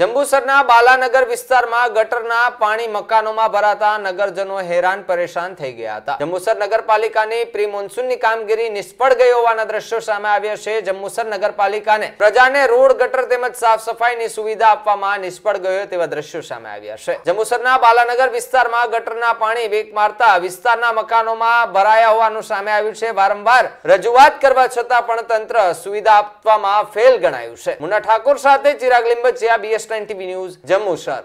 જંબુસરના બાલાનગર વિસ્તારમાં ગટરના પાણી મકાનોમાં ભરાતા નગરજનો હેરાન પરેશાન થઈ ગયા હતા જંબુસર નગરપાલિકાની પ્રી મોન્સૂનની કામગીરી નિષ્ફળ ગઈ હોવાના દ્રશ્યો સામે આવ્યા છે જંબુસર નગરપાલિકાને પ્રજાને રોડ ગટર તેમજ સાફ સફાઈની સુવિધા આપવામાં નિષ્ફળ ગયો તેવા દ્રશ્યો સામે આવ્યા છે જંબુસરના બાલાનગર વિસ્તારમાં ગટરના પાણી વેક મારતા વિસ્તારના મકાનોમાં ભરાયા હોવાનું સામે આવ્યું છે વારંવાર રજૂઆત કરવા છતાં પણ તંત્ર સુવિધા આપવામાં ફેલ ગણાયું છે મુના ઠાકોર સાથે Chirag Limbachiya BS TV news Jammu શહેર